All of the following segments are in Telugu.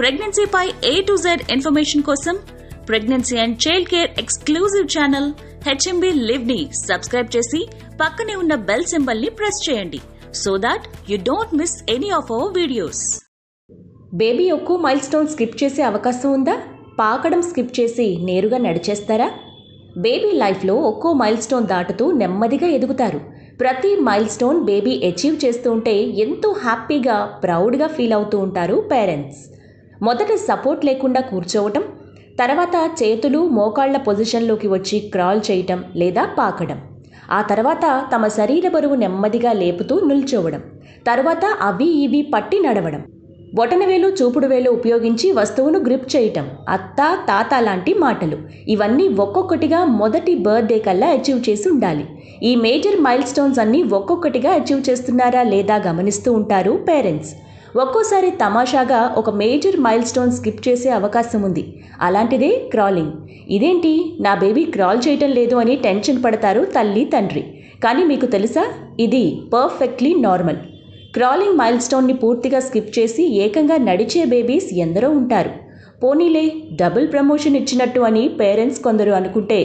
ప్రెగ్నెన్సీపై ఏ టు జెడ్ ఇన్ఫర్మేషన్ కోసం pregnancy and child care exclusive channel HMB live ని సబ్స్క్రైబ్ చేసి పక్కనే ఉన్న బెల్ సింబల్ ని ప్రెస్ చేయండి so that you don't miss any of our videos baby ఎక్కువ మైల్ స్టోన్ స్కిప్ చేసే అవకాశం ఉందా పాకడం స్కిప్ చేసి నేరుగా నడిచేస్తారా బేబీ లైఫ్లో ఒక్కో మైల్ స్టోన్ దాటుతూ నెమ్మదిగా ఎదుగుతారు ప్రతి మైల్ స్టోన్ బేబీ అచీవ్ చేస్తూ ఉంటే ఎంతో హ్యాపీగా ప్రౌడ్గా ఫీల్ అవుతూ ఉంటారు పేరెంట్స్ మొదట సపోర్ట్ లేకుండా కూర్చోవటం తర్వాత చేతులు మోకాళ్ల పొజిషన్లోకి వచ్చి క్రాల్ చేయటం లేదా పాకడం ఆ తర్వాత తమ శరీర బరువు నెమ్మదిగా లేపుతూ నిల్చోవడం తర్వాత అవి ఇవి పట్టి నడవడం బొటనవేలు చూపుడు వేలు ఉపయోగించి వస్తువును గ్రిప్ చేయటం అత్త తాత లాంటి మాటలు ఇవన్నీ ఒక్కొక్కటిగా మొదటి బర్త్డే కల్లా అచీవ్ చేసి ఉండాలి ఈ మేజర్ మైల్ స్టోన్స్ అన్నీ ఒక్కొక్కటిగా అచీవ్ చేస్తున్నారా లేదా గమనిస్తూ ఉంటారు పేరెంట్స్ ఒక్కోసారి తమాషాగా ఒక మేజర్ మైల్ స్టోన్ స్కిప్ చేసే అవకాశం ఉంది అలాంటిదే క్రాలింగ్ ఇదేంటి నా బేబీ క్రాల్ చేయటం లేదు అని టెన్షన్ పడతారు తల్లి తండ్రి కానీ మీకు తెలుసా ఇది పర్ఫెక్ట్లీ నార్మల్ క్రాలింగ్ మైల్ స్టోన్ని పూర్తిగా స్కిప్ చేసి ఏకంగా నడిచే బేబీస్ ఎందరో ఉంటారు పోనీలే డబుల్ ప్రమోషన్ ఇచ్చినట్టు అని పేరెంట్స్ కొందరు అనుకుంటే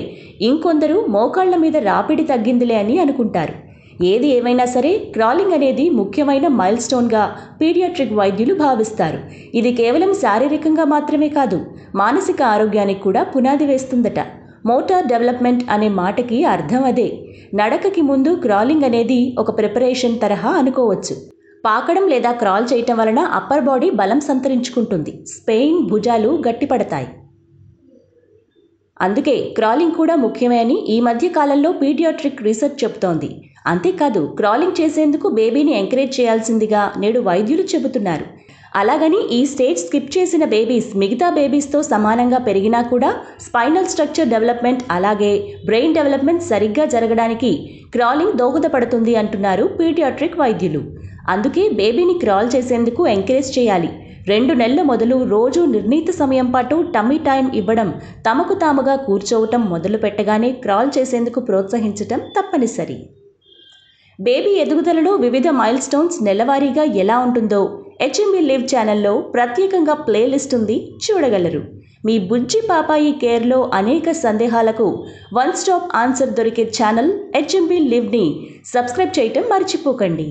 ఇంకొందరు మోకాళ్ల మీద రాపిడి తగ్గిందిలే అని అనుకుంటారు ఏది ఏమైనా సరే క్రాలింగ్ అనేది ముఖ్యమైన మైల్ స్టోన్గా పీడియాట్రిక్ వైద్యులు భావిస్తారు ఇది కేవలం శారీరకంగా మాత్రమే కాదు మానసిక ఆరోగ్యానికి కూడా పునాది వేస్తుందట మోటార్ డెవలప్మెంట్ అనే మాటకి అర్థం అదే నడకకి ముందు క్రాలింగ్ అనేది ఒక ప్రిపరేషన్ తరహా అనుకోవచ్చు పాకడం లేదా క్రాల్ చేయటం వలన అప్పర్ బాడీ బలం సంతరించుకుంటుంది స్పెయిన్ భుజాలు గట్టిపడతాయి అందుకే క్రాలింగ్ కూడా ముఖ్యమే అని ఈ మధ్య కాలంలో పీడియాట్రిక్ రీసెర్చ్ చెబుతోంది అంతేకాదు క్రాలింగ్ చేసేందుకు బేబీని ఎంకరేజ్ చేయాల్సిందిగా నేడు వైద్యులు చెబుతున్నారు అలాగని ఈ స్టేజ్ స్కిప్ చేసిన బేబీస్ మిగతా బేబీస్తో సమానంగా పెరిగినా కూడా స్పైనల్ స్ట్రక్చర్ డెవలప్మెంట్ అలాగే బ్రెయిన్ డెవలప్మెంట్ సరిగ్గా జరగడానికి క్రాలింగ్ దోహదపడుతుంది అంటున్నారు పీడియాట్రిక్ వైద్యులు అందుకే బేబీని క్రాల్ చేసేందుకు ఎంకరేజ్ చేయాలి రెండు నెలల మొదలు రోజు నిర్ణీత సమయం పాటు టమ్మీ టైం ఇవ్వడం తమకు తాముగా కూర్చోవటం మొదలు పెట్టగానే క్రాల్ చేసేందుకు ప్రోత్సహించటం తప్పనిసరి బేబీ ఎదుగుదలలో వివిధ మైల్ స్టోన్స్ నెలవారీగా ఎలా ఉంటుందో హెచ్ఎంబి లివ్ ఛానల్లో ప్రత్యేకంగా ప్లేలిస్ట్ ఉంది చూడగలరు మీ బుజ్జి పాపాయి కేర్లో అనేక సందేహాలకు వన్ స్టాప్ ఆన్సర్ దొరికే ఛానల్ హెచ్ఎంబి లివ్ని సబ్స్క్రైబ్ చేయటం మర్చిపోకండి